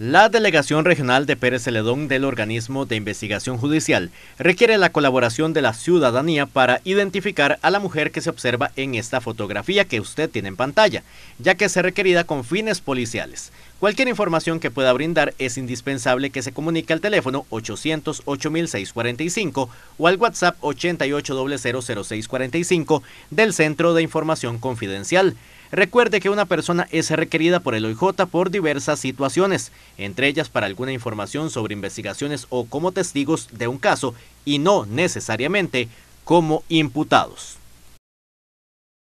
La delegación regional de Pérez Celedón del organismo de investigación judicial requiere la colaboración de la ciudadanía para identificar a la mujer que se observa en esta fotografía que usted tiene en pantalla, ya que es requerida con fines policiales. Cualquier información que pueda brindar es indispensable que se comunique al teléfono 808 o al WhatsApp 8800645 del Centro de Información Confidencial. Recuerde que una persona es requerida por el OIJ por diversas situaciones, entre ellas para alguna información sobre investigaciones o como testigos de un caso y no necesariamente como imputados.